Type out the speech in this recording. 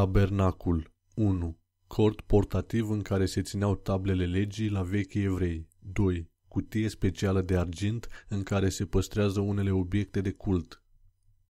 Tabernacul 1. Cort portativ în care se țineau tablele legii la vechi evrei. 2. Cutie specială de argint în care se păstrează unele obiecte de cult.